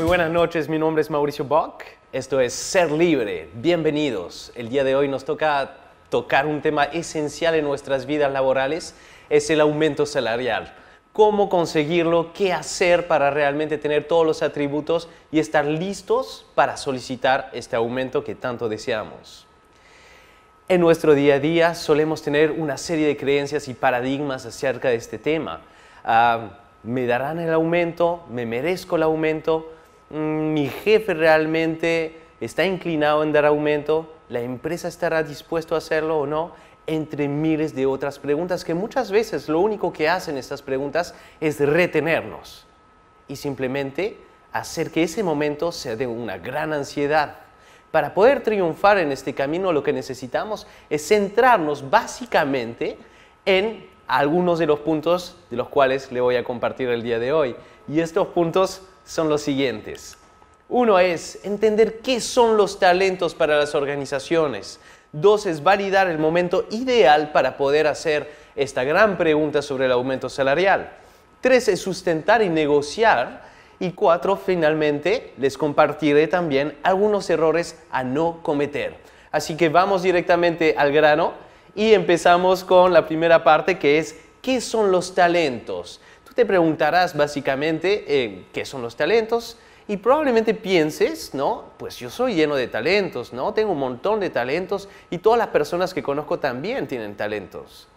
Muy buenas noches, mi nombre es Mauricio Bock. Esto es Ser Libre. Bienvenidos. El día de hoy nos toca tocar un tema esencial en nuestras vidas laborales, es el aumento salarial. ¿Cómo conseguirlo? ¿Qué hacer para realmente tener todos los atributos y estar listos para solicitar este aumento que tanto deseamos? En nuestro día a día solemos tener una serie de creencias y paradigmas acerca de este tema. Ah, ¿Me darán el aumento? ¿Me merezco el aumento? Mm, mi jefe realmente está inclinado en dar aumento, la empresa estará dispuesto a hacerlo o no, entre miles de otras preguntas que muchas veces lo único que hacen estas preguntas es retenernos y simplemente hacer que ese momento sea de una gran ansiedad. Para poder triunfar en este camino lo que necesitamos es centrarnos básicamente en algunos de los puntos de los cuales le voy a compartir el día de hoy. Y estos puntos son los siguientes. Uno es entender qué son los talentos para las organizaciones. Dos es validar el momento ideal para poder hacer esta gran pregunta sobre el aumento salarial. Tres es sustentar y negociar. Y cuatro, finalmente, les compartiré también algunos errores a no cometer. Así que vamos directamente al grano y empezamos con la primera parte que es ¿qué son los talentos? te preguntarás básicamente eh, qué son los talentos y probablemente pienses, ¿no? Pues yo soy lleno de talentos, ¿no? Tengo un montón de talentos y todas las personas que conozco también tienen talentos.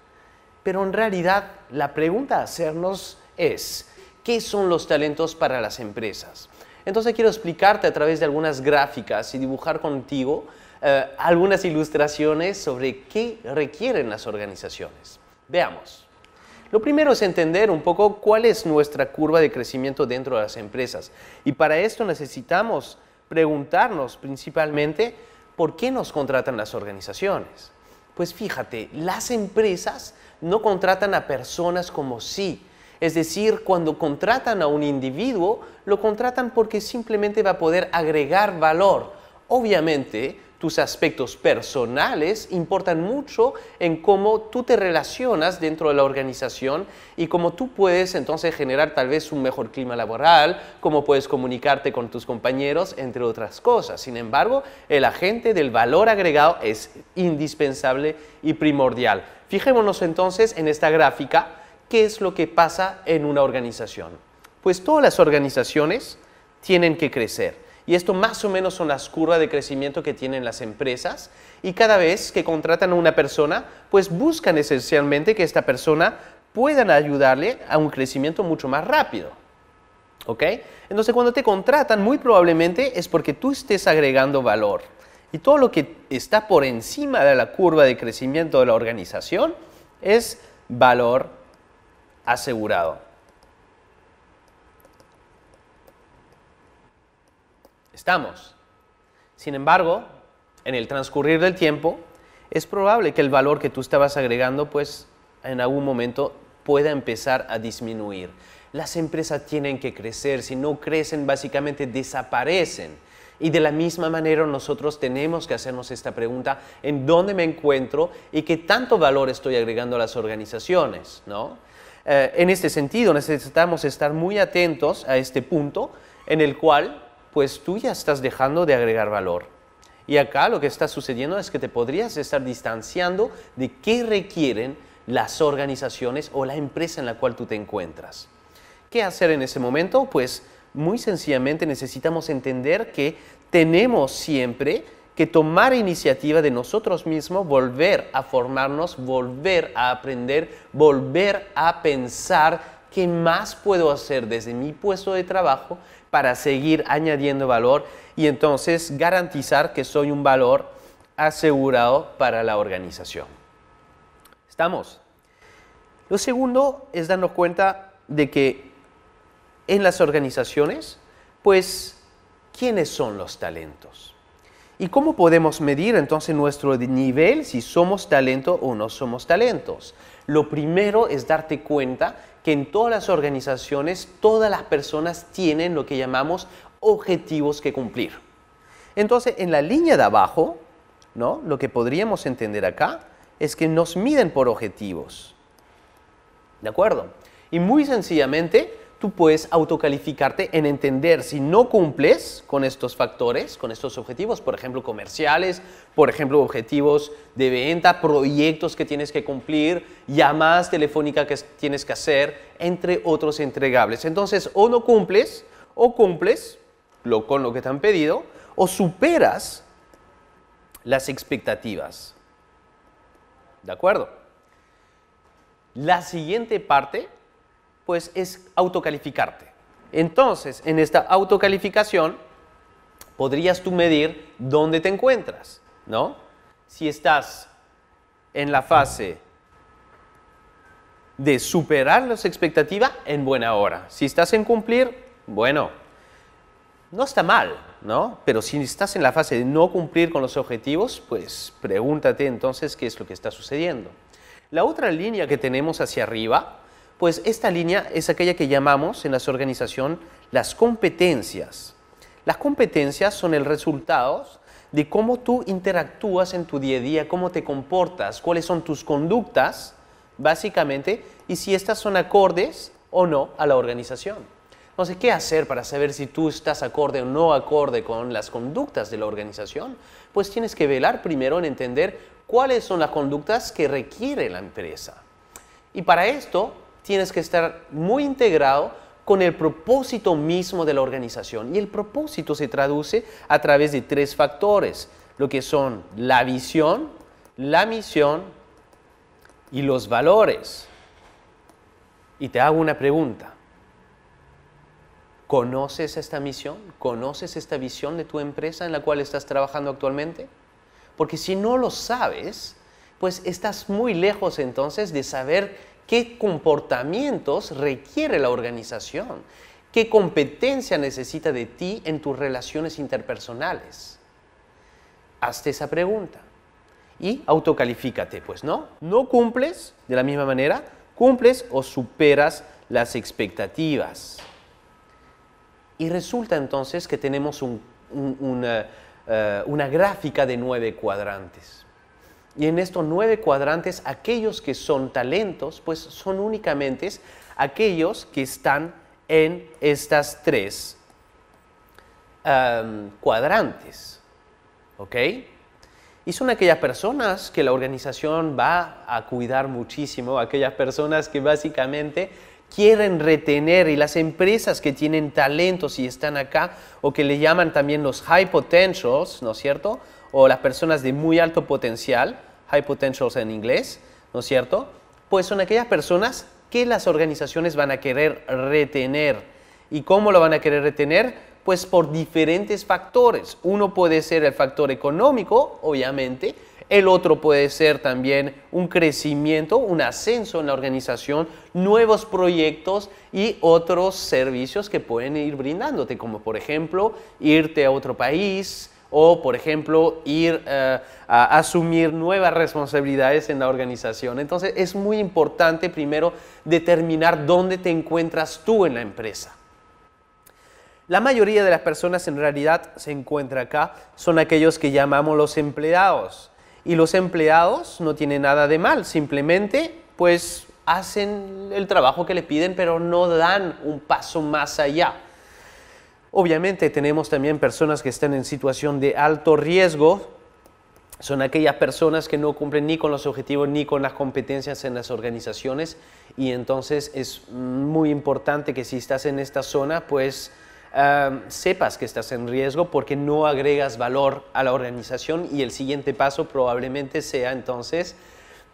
Pero en realidad la pregunta a hacernos es, ¿qué son los talentos para las empresas? Entonces quiero explicarte a través de algunas gráficas y dibujar contigo eh, algunas ilustraciones sobre qué requieren las organizaciones. Veamos. Lo primero es entender un poco cuál es nuestra curva de crecimiento dentro de las empresas. Y para esto necesitamos preguntarnos principalmente por qué nos contratan las organizaciones. Pues fíjate, las empresas no contratan a personas como sí. Es decir, cuando contratan a un individuo, lo contratan porque simplemente va a poder agregar valor. Obviamente, tus aspectos personales importan mucho en cómo tú te relacionas dentro de la organización y cómo tú puedes entonces generar tal vez un mejor clima laboral, cómo puedes comunicarte con tus compañeros, entre otras cosas. Sin embargo, el agente del valor agregado es indispensable y primordial. Fijémonos entonces en esta gráfica, qué es lo que pasa en una organización. Pues todas las organizaciones tienen que crecer y esto más o menos son las curvas de crecimiento que tienen las empresas. Y cada vez que contratan a una persona, pues buscan esencialmente que esta persona pueda ayudarle a un crecimiento mucho más rápido. ¿Ok? Entonces cuando te contratan, muy probablemente es porque tú estés agregando valor. Y todo lo que está por encima de la curva de crecimiento de la organización es valor asegurado. estamos. Sin embargo, en el transcurrir del tiempo, es probable que el valor que tú estabas agregando, pues en algún momento pueda empezar a disminuir. Las empresas tienen que crecer, si no crecen básicamente desaparecen. Y de la misma manera nosotros tenemos que hacernos esta pregunta, ¿en dónde me encuentro y qué tanto valor estoy agregando a las organizaciones? ¿no? Eh, en este sentido necesitamos estar muy atentos a este punto en el cual pues tú ya estás dejando de agregar valor. Y acá lo que está sucediendo es que te podrías estar distanciando de qué requieren las organizaciones o la empresa en la cual tú te encuentras. ¿Qué hacer en ese momento? Pues muy sencillamente necesitamos entender que tenemos siempre que tomar iniciativa de nosotros mismos, volver a formarnos, volver a aprender, volver a pensar qué más puedo hacer desde mi puesto de trabajo para seguir añadiendo valor y entonces garantizar que soy un valor asegurado para la organización. ¿Estamos? Lo segundo es darnos cuenta de que en las organizaciones, pues, ¿quiénes son los talentos? ¿Y cómo podemos medir entonces nuestro nivel si somos talento o no somos talentos? Lo primero es darte cuenta que en todas las organizaciones todas las personas tienen lo que llamamos objetivos que cumplir. Entonces, en la línea de abajo, ¿no? lo que podríamos entender acá es que nos miden por objetivos. ¿De acuerdo? Y muy sencillamente, tú puedes autocalificarte en entender si no cumples con estos factores, con estos objetivos, por ejemplo, comerciales, por ejemplo, objetivos de venta, proyectos que tienes que cumplir, llamadas telefónicas que tienes que hacer, entre otros entregables. Entonces, o no cumples, o cumples lo, con lo que te han pedido, o superas las expectativas. ¿De acuerdo? La siguiente parte pues es autocalificarte. Entonces, en esta autocalificación podrías tú medir dónde te encuentras, ¿no? Si estás en la fase de superar las expectativas en buena hora. Si estás en cumplir, bueno, no está mal, ¿no? Pero si estás en la fase de no cumplir con los objetivos, pues pregúntate entonces qué es lo que está sucediendo. La otra línea que tenemos hacia arriba pues esta línea es aquella que llamamos en la organización las competencias. Las competencias son el resultado de cómo tú interactúas en tu día a día, cómo te comportas, cuáles son tus conductas, básicamente, y si estas son acordes o no a la organización. Entonces, ¿qué hacer para saber si tú estás acorde o no acorde con las conductas de la organización? Pues tienes que velar primero en entender cuáles son las conductas que requiere la empresa. Y para esto, tienes que estar muy integrado con el propósito mismo de la organización. Y el propósito se traduce a través de tres factores, lo que son la visión, la misión y los valores. Y te hago una pregunta. ¿Conoces esta misión? ¿Conoces esta visión de tu empresa en la cual estás trabajando actualmente? Porque si no lo sabes, pues estás muy lejos entonces de saber qué comportamientos requiere la organización, qué competencia necesita de ti en tus relaciones interpersonales. Hazte esa pregunta y autocalifícate, pues no, no cumples de la misma manera, cumples o superas las expectativas. Y resulta entonces que tenemos eh, una gráfica de nueve cuadrantes. Y en estos nueve cuadrantes, aquellos que son talentos, pues son únicamente aquellos que están en estas tres cuadrantes. ¿Ok? Y son aquellas personas que la organización va a cuidar muchísimo, aquellas personas que básicamente quieren retener y las empresas que tienen talentos y están acá o que le llaman también los high potentials, ¿no es cierto? o las personas de muy alto potencial, high potentials en inglés, ¿no es cierto? Pues son aquellas personas que las organizaciones van a querer retener. ¿Y cómo lo van a querer retener? Pues por diferentes factores. Uno puede ser el factor económico, obviamente, el otro puede ser también un crecimiento, un ascenso en la organización, nuevos proyectos y otros servicios que pueden ir brindándote, como por ejemplo irte a otro país, o, por ejemplo, ir eh, a asumir nuevas responsabilidades en la organización. Entonces, es muy importante primero determinar dónde te encuentras tú en la empresa. La mayoría de las personas en realidad se encuentra acá, son aquellos que llamamos los empleados. Y los empleados no tienen nada de mal, simplemente pues hacen el trabajo que le piden, pero no dan un paso más allá. Obviamente tenemos también personas que están en situación de alto riesgo, son aquellas personas que no cumplen ni con los objetivos ni con las competencias en las organizaciones y entonces es muy importante que si estás en esta zona pues sepas que estás en riesgo porque no agregas valor a la organización y el siguiente paso probablemente sea entonces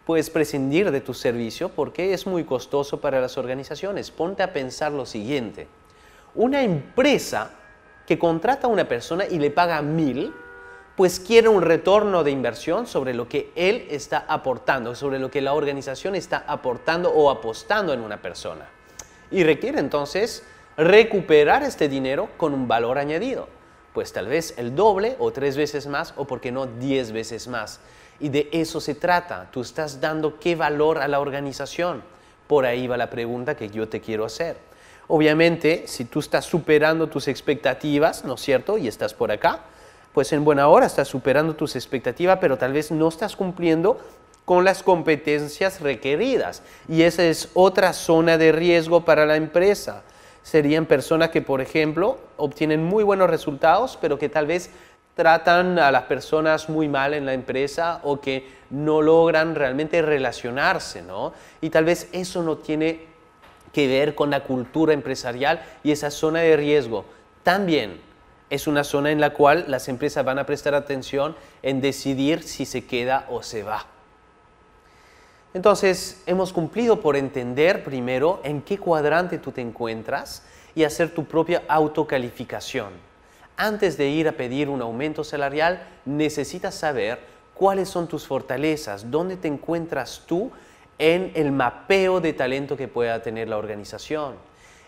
pues prescindir de tu servicio porque es muy costoso para las organizaciones. Ponte a pensar lo siguiente. Una empresa que contrata a una persona y le paga mil, pues quiere un retorno de inversión sobre lo que él está aportando, sobre lo que la organización está aportando o apostando en una persona. Y requiere entonces recuperar este dinero con un valor añadido, pues tal vez el doble o tres veces más o, por qué no, diez veces más. Y de eso se trata, tú estás dando qué valor a la organización. Por ahí va la pregunta que yo te quiero hacer. Obviamente, si tú estás superando tus expectativas, ¿no es cierto? Y estás por acá, pues en buena hora estás superando tus expectativas, pero tal vez no estás cumpliendo con las competencias requeridas. Y esa es otra zona de riesgo para la empresa. Serían personas que, por ejemplo, obtienen muy buenos resultados, pero que tal vez tratan a las personas muy mal en la empresa o que no logran realmente relacionarse, ¿no? Y tal vez eso no tiene que ver con la cultura empresarial y esa zona de riesgo. También es una zona en la cual las empresas van a prestar atención en decidir si se queda o se va. Entonces, hemos cumplido por entender primero en qué cuadrante tú te encuentras y hacer tu propia autocalificación. Antes de ir a pedir un aumento salarial, necesitas saber cuáles son tus fortalezas, dónde te encuentras tú en el mapeo de talento que pueda tener la organización.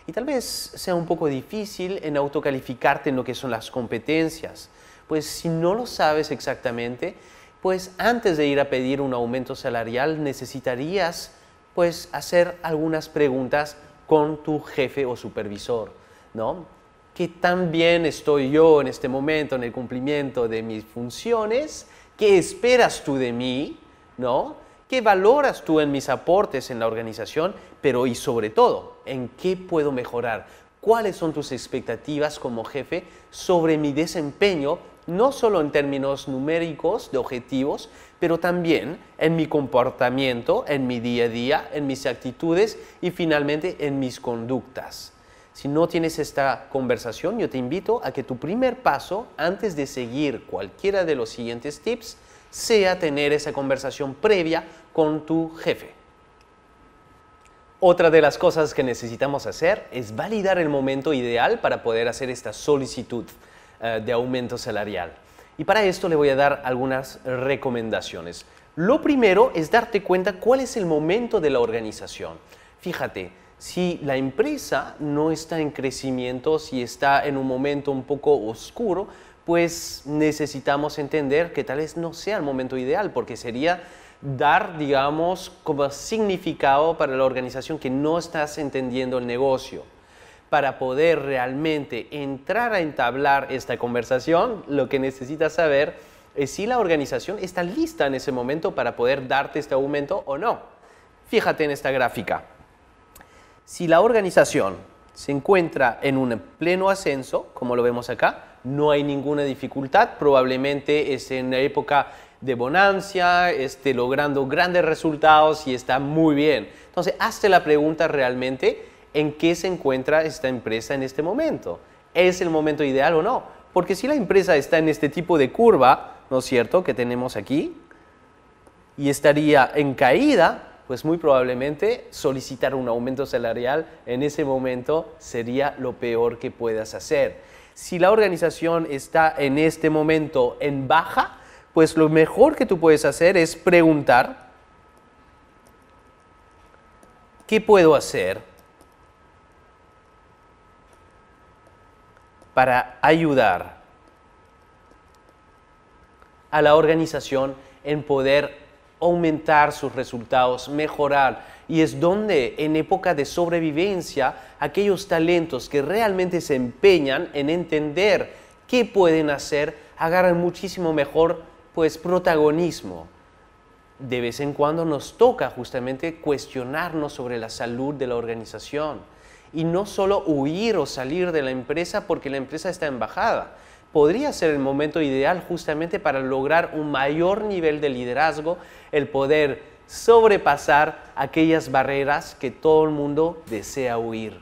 Y tal vez sea un poco difícil en autocalificarte en lo que son las competencias, pues si no lo sabes exactamente, pues antes de ir a pedir un aumento salarial necesitarías pues hacer algunas preguntas con tu jefe o supervisor, ¿no? ¿Qué tan bien estoy yo en este momento en el cumplimiento de mis funciones? ¿Qué esperas tú de mí? ¿No? ¿Qué valoras tú en mis aportes en la organización? Pero y sobre todo, ¿en qué puedo mejorar? ¿Cuáles son tus expectativas como jefe sobre mi desempeño, no solo en términos numéricos de objetivos, pero también en mi comportamiento, en mi día a día, en mis actitudes y finalmente en mis conductas? Si no tienes esta conversación, yo te invito a que tu primer paso, antes de seguir cualquiera de los siguientes tips, sea tener esa conversación previa con tu jefe. Otra de las cosas que necesitamos hacer es validar el momento ideal para poder hacer esta solicitud eh, de aumento salarial. Y para esto le voy a dar algunas recomendaciones. Lo primero es darte cuenta cuál es el momento de la organización. Fíjate, si la empresa no está en crecimiento, si está en un momento un poco oscuro, pues necesitamos entender que tal vez no sea el momento ideal, porque sería dar, digamos, como significado para la organización que no estás entendiendo el negocio. Para poder realmente entrar a entablar esta conversación, lo que necesitas saber es si la organización está lista en ese momento para poder darte este aumento o no. Fíjate en esta gráfica. Si la organización se encuentra en un pleno ascenso, como lo vemos acá, no hay ninguna dificultad, probablemente es en la época de Bonancia, este, logrando grandes resultados y está muy bien. Entonces, hazte la pregunta realmente en qué se encuentra esta empresa en este momento. ¿Es el momento ideal o no? Porque si la empresa está en este tipo de curva, ¿no es cierto?, que tenemos aquí, y estaría en caída, pues muy probablemente solicitar un aumento salarial en ese momento sería lo peor que puedas hacer. Si la organización está en este momento en baja, pues lo mejor que tú puedes hacer es preguntar, ¿qué puedo hacer para ayudar a la organización en poder aumentar sus resultados, mejorar. Y es donde en época de sobrevivencia aquellos talentos que realmente se empeñan en entender qué pueden hacer, agarran muchísimo mejor pues protagonismo. De vez en cuando nos toca justamente cuestionarnos sobre la salud de la organización y no solo huir o salir de la empresa porque la empresa está embajada. Podría ser el momento ideal justamente para lograr un mayor nivel de liderazgo, el poder sobrepasar aquellas barreras que todo el mundo desea huir.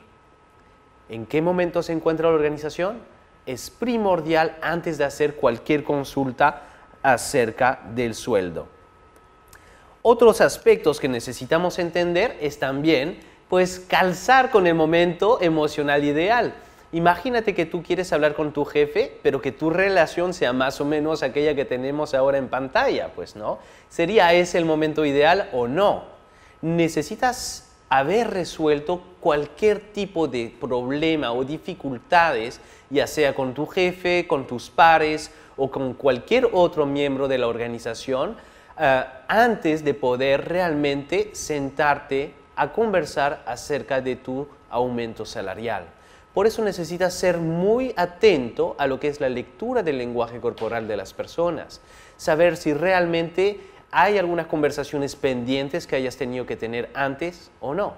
¿En qué momento se encuentra la organización? Es primordial antes de hacer cualquier consulta acerca del sueldo. Otros aspectos que necesitamos entender es también pues calzar con el momento emocional ideal. Imagínate que tú quieres hablar con tu jefe, pero que tu relación sea más o menos aquella que tenemos ahora en pantalla, pues no. ¿Sería ese el momento ideal o no? Necesitas haber resuelto cualquier tipo de problema o dificultades, ya sea con tu jefe, con tus pares o con cualquier otro miembro de la organización eh, antes de poder realmente sentarte a conversar acerca de tu aumento salarial. Por eso necesitas ser muy atento a lo que es la lectura del lenguaje corporal de las personas, saber si realmente hay algunas conversaciones pendientes que hayas tenido que tener antes o no.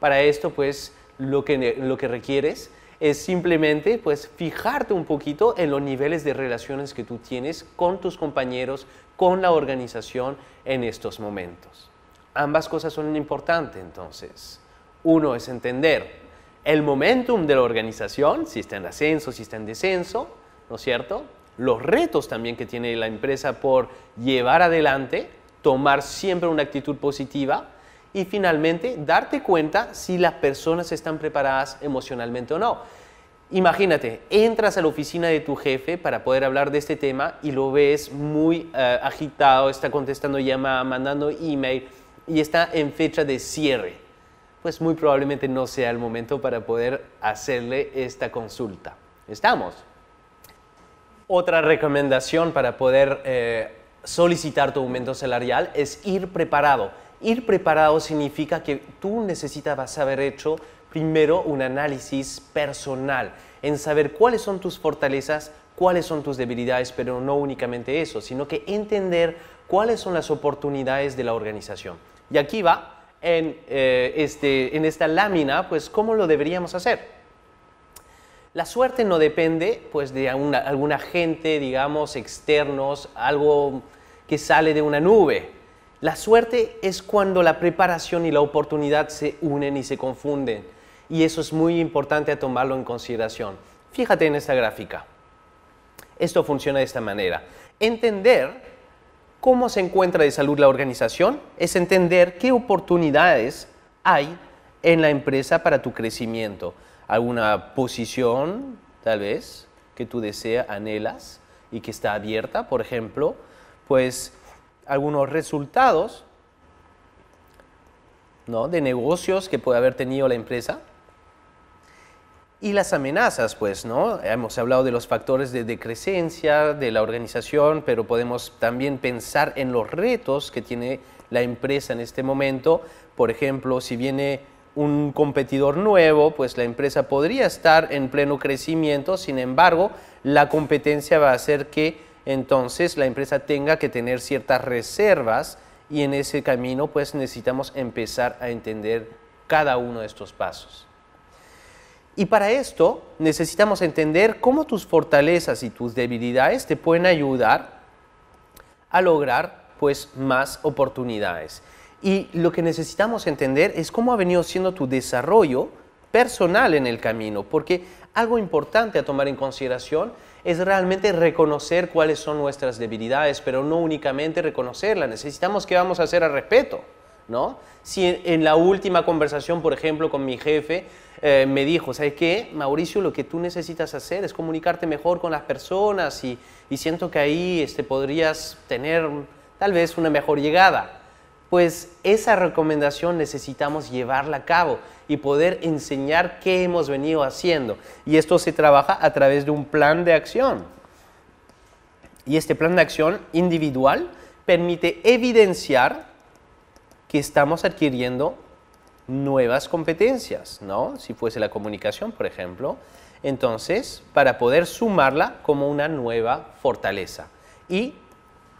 Para esto, pues, lo que, lo que requieres es simplemente pues fijarte un poquito en los niveles de relaciones que tú tienes con tus compañeros, con la organización en estos momentos. Ambas cosas son importantes entonces. Uno es entender el momentum de la organización, si está en ascenso, si está en descenso, ¿no es cierto? Los retos también que tiene la empresa por llevar adelante, tomar siempre una actitud positiva, y finalmente darte cuenta si las personas están preparadas emocionalmente o no. Imagínate, entras a la oficina de tu jefe para poder hablar de este tema y lo ves muy eh, agitado, está contestando llamadas, mandando email y está en fecha de cierre. Pues muy probablemente no sea el momento para poder hacerle esta consulta. ¿Estamos? Otra recomendación para poder eh, solicitar tu aumento salarial es ir preparado Ir preparado significa que tú necesitas haber hecho primero un análisis personal, en saber cuáles son tus fortalezas, cuáles son tus debilidades, pero no únicamente eso, sino que entender cuáles son las oportunidades de la organización. Y aquí va, en, eh, este, esta lámina, pues cómo lo deberíamos hacer. La suerte no depende pues, de alguna, gente, digamos, externos, algo que sale de una nube. La suerte es cuando la preparación y la oportunidad se unen y se confunden. Y eso es muy importante a tomarlo en consideración. Fíjate en esta gráfica. Esto funciona de esta manera. Entender cómo se encuentra de salud la organización es entender qué oportunidades hay en la empresa para tu crecimiento. Alguna posición, tal vez, que tú deseas, anhelas y que está abierta, por ejemplo, pues algunos resultados ¿no? de negocios que puede haber tenido la empresa. Y las amenazas, pues, ¿no? Hemos hablado de los factores de decrescencia de la organización, pero podemos también pensar en los retos que tiene la empresa en este momento. Por ejemplo, si viene un competidor nuevo, pues la empresa podría estar en pleno crecimiento, sin embargo, la competencia va a hacer que entonces la empresa tenga que tener ciertas reservas y en ese camino pues necesitamos empezar a entender cada uno de estos pasos. Y para esto necesitamos entender cómo tus fortalezas y tus debilidades te pueden ayudar a lograr pues más oportunidades. Y lo que necesitamos entender es cómo ha venido siendo tu desarrollo personal en el camino, porque algo importante a tomar en consideración es realmente reconocer cuáles son nuestras debilidades, pero no únicamente reconocerlas, necesitamos que vamos a hacer al respeto. ¿No? Si en, la última conversación, por ejemplo, con mi jefe, eh, me dijo, ¿sabes qué? Mauricio, lo que tú necesitas hacer es comunicarte mejor con las personas y, siento que ahí este, podrías tener tal vez una mejor llegada. Pues esa recomendación necesitamos llevarla a cabo y poder enseñar qué hemos venido haciendo. Y esto se trabaja a través de un plan de acción. Y este plan de acción individual permite evidenciar que estamos adquiriendo nuevas competencias, ¿no? Si fuese la comunicación, por ejemplo. Entonces, para poder sumarla como una nueva fortaleza y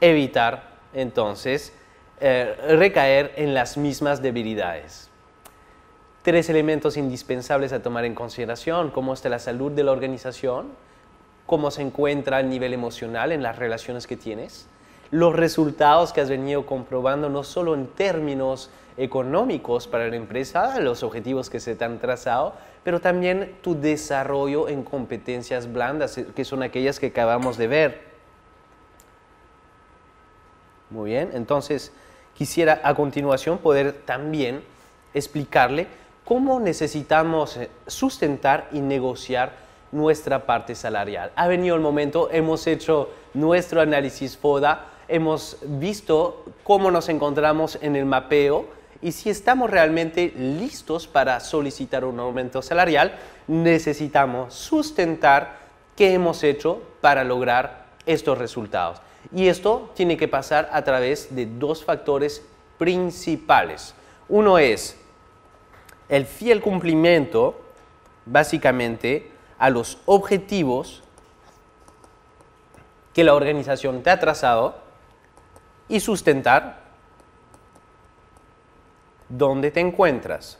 evitar entonces eh, recaer en las mismas debilidades. Tres elementos indispensables a tomar en consideración, cómo está la salud de la organización, cómo se encuentra el nivel emocional en las relaciones que tienes, los resultados que has venido comprobando no solo en términos económicos para la empresa, los objetivos que se te han trazado, pero también tu desarrollo en competencias blandas, eh, que son aquellas que acabamos de ver. Muy bien, entonces quisiera a continuación poder también explicarle cómo necesitamos eh, sustentar y negociar nuestra parte salarial. Ha venido el momento, hemos hecho nuestro análisis FODA, hemos visto cómo nos encontramos en el mapeo y si estamos realmente listos para solicitar un aumento salarial, necesitamos sustentar qué hemos hecho para lograr estos resultados. Y esto tiene que pasar a través de dos factores principales. Uno es el fiel cumplimiento, básicamente, a los objetivos que la organización te ha trazado y sustentar dónde te encuentras.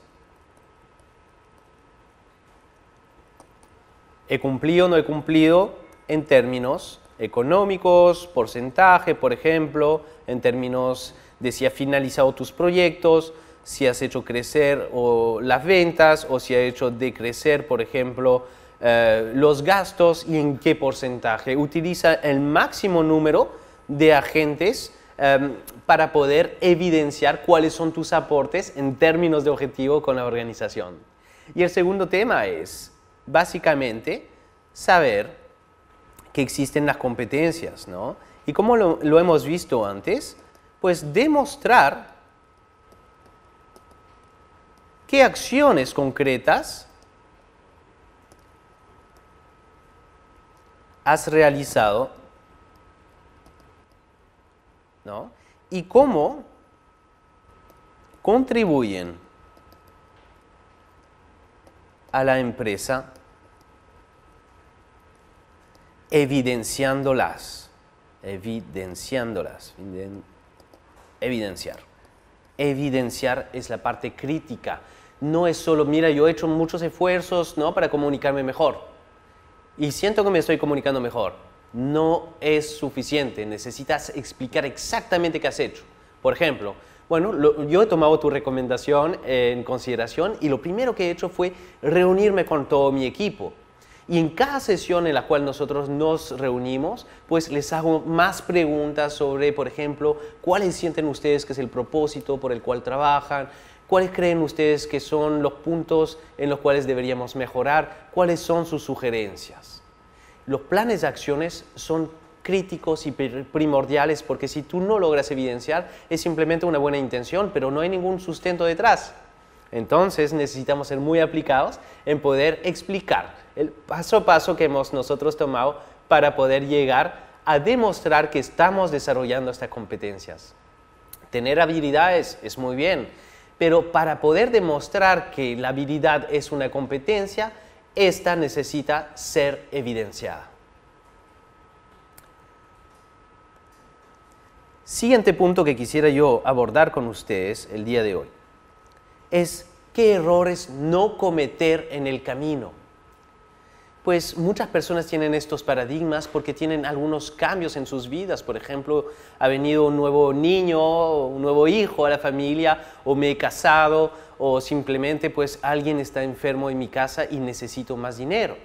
¿He cumplido o no he cumplido en términos económicos, porcentaje, por ejemplo, en términos de si ha finalizado tus proyectos, si has hecho crecer o las ventas o si ha hecho decrecer, por ejemplo, eh, los gastos y en qué porcentaje. Utiliza el máximo número de agentes em, para poder evidenciar cuáles son tus aportes en términos de objetivo con la organización. Y el segundo tema es, básicamente, saber que existen las competencias, ¿no? Y como lo, hemos visto antes, pues demostrar qué acciones concretas has realizado, ¿no? Y cómo contribuyen a la empresa evidenciándolas, evidenciándolas, evidenciar. Evidenciar es la parte crítica. No es solo, mira, yo he hecho muchos esfuerzos ¿no? para comunicarme mejor y siento que me estoy comunicando mejor. No es suficiente, necesitas explicar exactamente qué has hecho. Por ejemplo, bueno, yo he tomado tu recomendación en consideración y lo primero que he hecho fue reunirme con todo mi equipo y en cada sesión en la cual nosotros nos reunimos, pues les hago más preguntas sobre, por ejemplo, cuáles sienten ustedes que es el propósito por el cual trabajan, cuáles creen ustedes que son los puntos en los cuales deberíamos mejorar, cuáles son sus sugerencias. Los planes de acciones son críticos y primordiales porque si tú no logras evidenciar es simplemente una buena intención, pero no hay ningún sustento detrás. Entonces necesitamos ser muy aplicados en poder explicar el paso a paso que hemos nosotros tomado para poder llegar a demostrar que estamos desarrollando estas competencias. Tener habilidades es muy bien, pero para poder demostrar que la habilidad es una competencia, esta necesita ser evidenciada. Siguiente punto que quisiera yo abordar con ustedes el día de hoy es qué errores no cometer en el camino pues muchas personas tienen estos paradigmas porque tienen algunos cambios en sus vidas. Por ejemplo, ha venido un nuevo niño, un nuevo hijo a la familia, o me he casado, o simplemente pues alguien está enfermo en mi casa y necesito más dinero.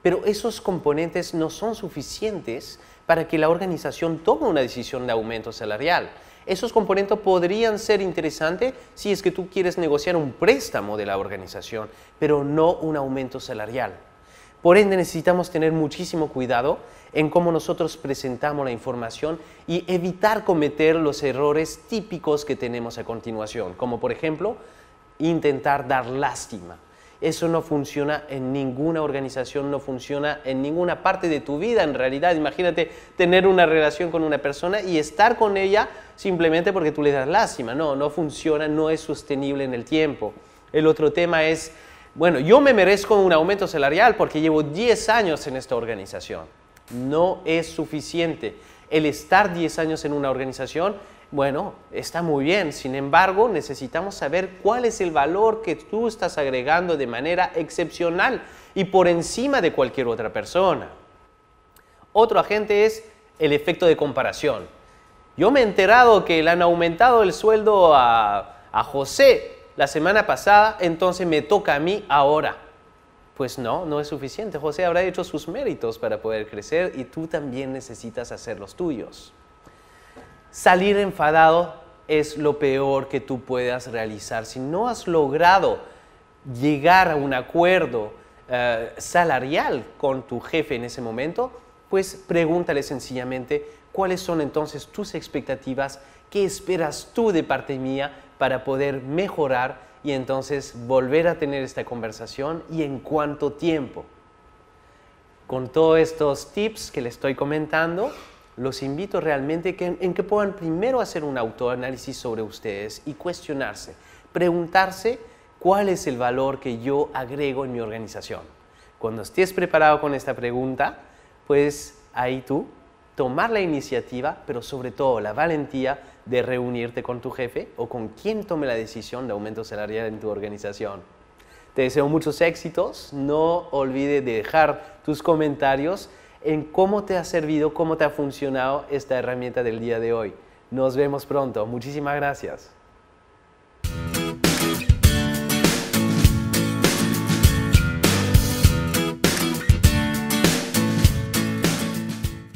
Pero esos componentes no son suficientes para que la organización tome una decisión de aumento salarial. Esos componentes podrían ser interesantes si es que tú quieres negociar un préstamo de la organización, pero no un aumento salarial. Por ende necesitamos tener muchísimo cuidado en cómo nosotros presentamos la información y evitar cometer los errores típicos que tenemos a continuación, como por ejemplo intentar dar lástima. Eso no funciona en ninguna organización, no funciona en ninguna parte de tu vida en realidad. Imagínate tener una relación con una persona y estar con ella simplemente porque tú le das lástima. No, no funciona, no es sostenible en el tiempo. El otro tema es bueno, yo me merezco un aumento salarial porque llevo 10 años en esta organización. No es suficiente. El estar 10 años en una organización, bueno, está muy bien. Sin embargo, necesitamos saber cuál es el valor que tú estás agregando de manera excepcional y por encima de cualquier otra persona. Otro agente es el efecto de comparación. Yo me he enterado que le han aumentado el sueldo a, a José la semana pasada, entonces me toca a mí ahora. Pues no, no es suficiente. José habrá hecho sus méritos para poder crecer y tú también necesitas hacer los tuyos. Salir enfadado es lo peor que tú puedas realizar. Si no has logrado llegar a un acuerdo eh, salarial con tu jefe en ese momento, pues pregúntale sencillamente cuáles son entonces tus expectativas, qué esperas tú de parte mía para poder mejorar y entonces volver a tener esta conversación y en cuánto tiempo. Con todos estos tips que les estoy comentando, los invito realmente que, en que puedan primero hacer un autoanálisis sobre ustedes y cuestionarse, preguntarse cuál es el valor que yo agrego en mi organización. Cuando estés preparado con esta pregunta, pues ahí tú tomar la iniciativa, pero sobre todo la valentía de reunirte con tu jefe o con quien tome la decisión de aumento salarial en tu organización. Te deseo muchos éxitos. No olvides dejar tus comentarios en cómo te ha servido, cómo te ha funcionado esta herramienta del día de hoy. Nos vemos pronto. Muchísimas gracias.